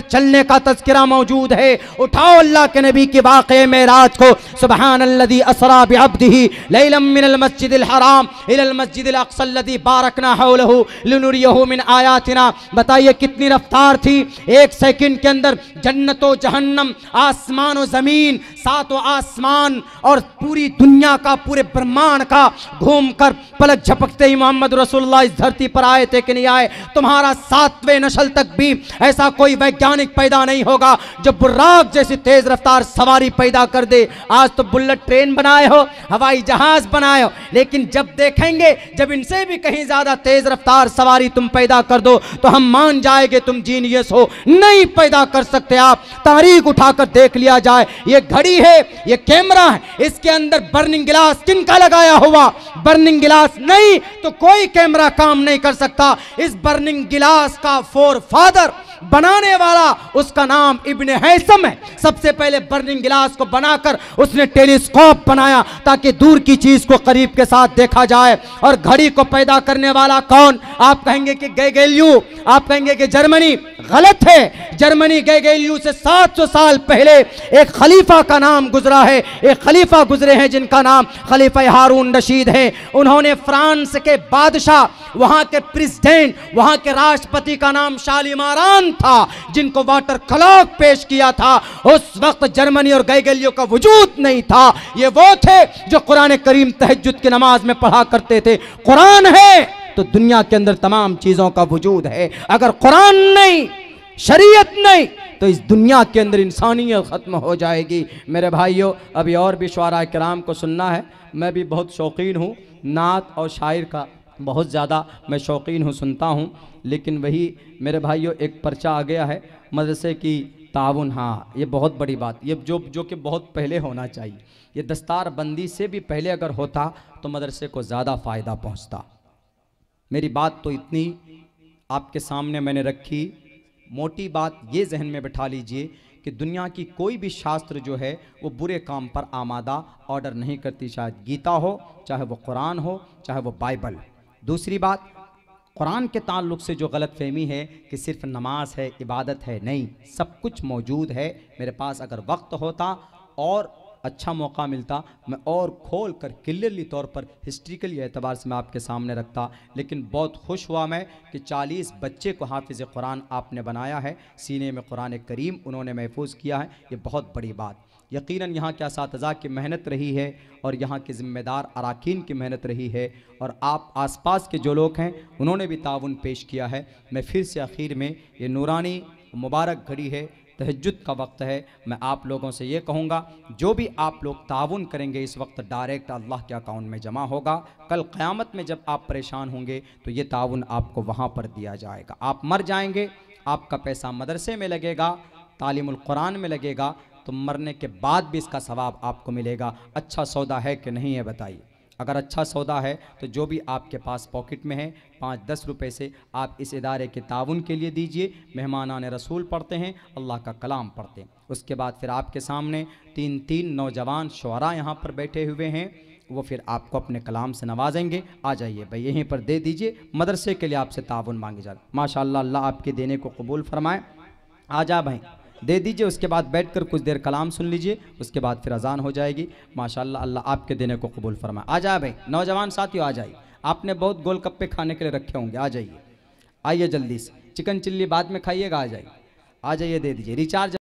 kilometre चलने का तस्करा मौजूद है उठाओ अल्लाह के नबी के वाक़ में रात को सुबहान असरा बब्दी ही लमस्जिद हराम इलमस्जिद अक्सल्लदी बारकना लनूरियहू मिन आयातना बताइए कितनी रफ्तार थी एक सेकंड के अंदर जन्नत जहन्नम आसमान ज़मीन सातों आसमान और पूरी दुनिया का पूरे ब्रह्मांड का घूमकर पलक झपकते ही मोहम्मद रसुल्ला इस धरती पर आए थे कि नहीं आए तुम्हारा सातवें नस्ल तक भी ऐसा कोई वैज्ञानिक पैदा नहीं होगा जो बुर्राक जैसी तेज रफ्तार सवारी पैदा कर दे आज तो बुलेट ट्रेन बनाए हो हवाई जहाज बनाए हो लेकिन जब देखेंगे जब इनसे भी कहीं ज्यादा तेज रफ्तार सवारी तुम पैदा कर दो तो हम मान जाएंगे तुम जीनियस हो नहीं पैदा कर सकते आप तारीख उठाकर देख लिया जाए ये घड़ी घड़ी है ये कैमरा है इसके अंदर बर्निंग गिलास किनका लगाया हुआ बर्निंग गिलास नहीं तो कोई कैमरा काम नहीं कर सकता इस बर्निंग गिलास का फोर फादर बनाने वाला उसका नाम इबन हैसम है सबसे पहले बर्निंग गिलास को बनाकर उसने टेलीस्कोप बनाया ताकि दूर की चीज़ को करीब के साथ देखा जाए और घड़ी को पैदा करने वाला कौन आप कहेंगे कि गैगेलियू आप कहेंगे कि जर्मनी गलत है जर्मनी गैगेलियू से 700 साल पहले एक खलीफा का नाम गुजरा है एक खलीफा गुजरे हैं जिनका नाम खलीफा हारून रशीद है उन्होंने फ्रांस के बादशाह वहां के प्रेसिडेंट वहां के राष्ट्रपति का नाम शालीमारान था जिनको वाटर क्लॉक पेश किया था उस वक्त जर्मनी और गैगलियों का वजूद नहीं था ये वो थे जो कुरान करीम तहजुद की नमाज में पढ़ा करते थे कुरान है तो दुनिया के अंदर तमाम चीज़ों का वजूद है अगर कुरान नहीं शरीयत नहीं तो इस दुनिया के अंदर इंसानियत ख़त्म हो जाएगी मेरे भाइयों अभी और भी शुरा कराम को सुनना है मैं भी बहुत शौकीन हूँ नात और शायर का बहुत ज़्यादा मैं शौकीन हूँ सुनता हूँ लेकिन वही मेरे भाइयों एक पर्चा आ गया है मदरसे की ताउन हाँ ये बहुत बड़ी बात ये जो जो कि बहुत पहले होना चाहिए ये दस्तार बंदी से भी पहले अगर होता तो मदरसे को ज़्यादा फ़ायदा पहुँचता मेरी बात तो इतनी आपके सामने मैंने रखी मोटी बात ये जहन में बैठा लीजिए कि दुनिया की कोई भी शास्त्र जो है वो बुरे काम पर आमादा ऑर्डर नहीं करती चाहे गीता हो चाहे वो कुरान हो चाहे वो बाइबल हो दूसरी बात कुरान के ताल्लुक से जो गलत फहमी है कि सिर्फ नमाज है इबादत है नहीं सब कुछ मौजूद है मेरे पास अगर वक्त होता और अच्छा मौका मिलता मैं और खोल कर क्लियरली तौर पर हिस्ट्रिकली एतबार से मैं आपके सामने रखता लेकिन बहुत खुश हुआ मैं कि 40 बच्चे को हाफिज़ कुरान आपने बनाया है सीने में कुरान करीम उन्होंने महफूज किया है ये बहुत बड़ी बात यकीन यहाँ के इस की मेहनत रही है और यहाँ के ज़िम्मेदार अरकान की मेहनत रही है और आप आसपास के जो लोग हैं उन्होंने भी ताउन पेश किया है मैं फिर से आखिर में ये नूरानी मुबारक घड़ी है तहजद का वक्त है मैं आप लोगों से ये कहूँगा जो भी आप लोग ताउन करेंगे इस वक्त डायरेक्ट अल्लाह के अकाउंट में जमा होगा कल क़्यामत में जब आप परेशान होंगे तो ये ताउन आपको वहाँ पर दिया जाएगा आप मर जाएंगे आपका पैसा मदरसे में लगेगा तालीम क़ुरान में लगेगा तो मरने के बाद भी इसका सवाब आपको मिलेगा अच्छा सौदा है कि नहीं है बताइए अगर अच्छा सौदा है तो जो भी आपके पास पॉकेट में है पाँच दस रुपये से आप इस इदारे के ताउन के लिए दीजिए मेहमान रसूल पढ़ते हैं अल्लाह का कलाम पढ़ते हैं उसके बाद फिर आपके सामने तीन तीन नौजवान शुरा यहाँ पर बैठे हुए हैं वो फिर आपको अपने कलाम से नवाजेंगे आ जाइए भाई यहीं पर दे दीजिए मदरसे के लिए आपसे ताउन मांगे जा माशा अल्लाह आपके देने को कबूल फरमाए आ जा भाई दे दीजिए उसके बाद बैठकर कुछ देर कलाम सुन लीजिए उसके बाद फिर अजान हो जाएगी माशाल्लाह अल्लाह आपके देने को कबूल फरमाए आ जाए भाई नौजवान साथियों आ जाइए आपने बहुत गोल गप्पे खाने के लिए रखे होंगे आ जाइए आइए जल्दी से चिकन चिल्ली बाद में खाइएगा आ जाइए आ जाइए दे दीजिए रिचार्ज